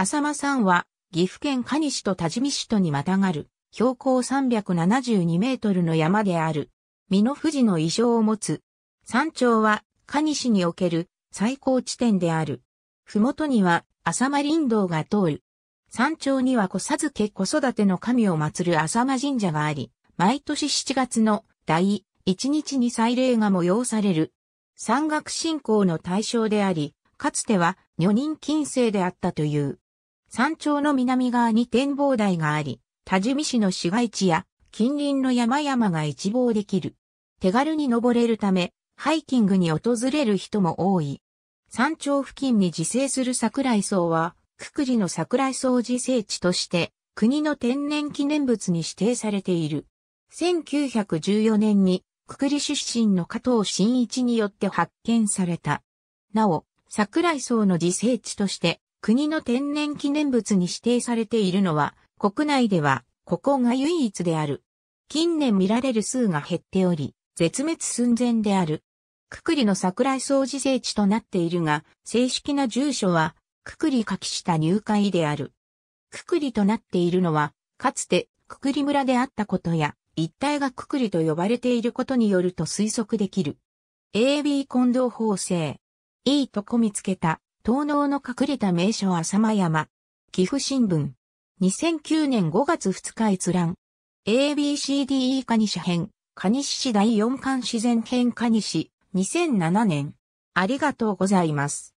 浅間山は、岐阜県蟹市と多治見市とにまたがる、標高372メートルの山である、美濃富士の異常を持つ。山頂は、蟹市における最高地点である。ふもとには、浅間林道が通る。山頂には子授け子育ての神を祀る浅間神社があり、毎年7月の第1日に祭礼が催される。山岳信仰の対象であり、かつては女人禁制であったという。山頂の南側に展望台があり、多治見市の市街地や近隣の山々が一望できる。手軽に登れるため、ハイキングに訪れる人も多い。山頂付近に自生する桜井草は、くくりの桜井草自生地として、国の天然記念物に指定されている。1914年に、くくり出身の加藤真一によって発見された。なお、桜井草の自生地として、国の天然記念物に指定されているのは、国内では、ここが唯一である。近年見られる数が減っており、絶滅寸前である。くくりの桜井掃除聖地となっているが、正式な住所は、くくり柿下入会である。くくりとなっているのは、かつて、くくり村であったことや、一帯がくくりと呼ばれていることによると推測できる。AB 近藤法制。いいとこ見つけた。東能の隠れた名所浅間山。岐阜新聞。2009年5月2日閲覧。ABCDE カニシ編。カニシ市第4巻自然編カニシ。2007年。ありがとうございます。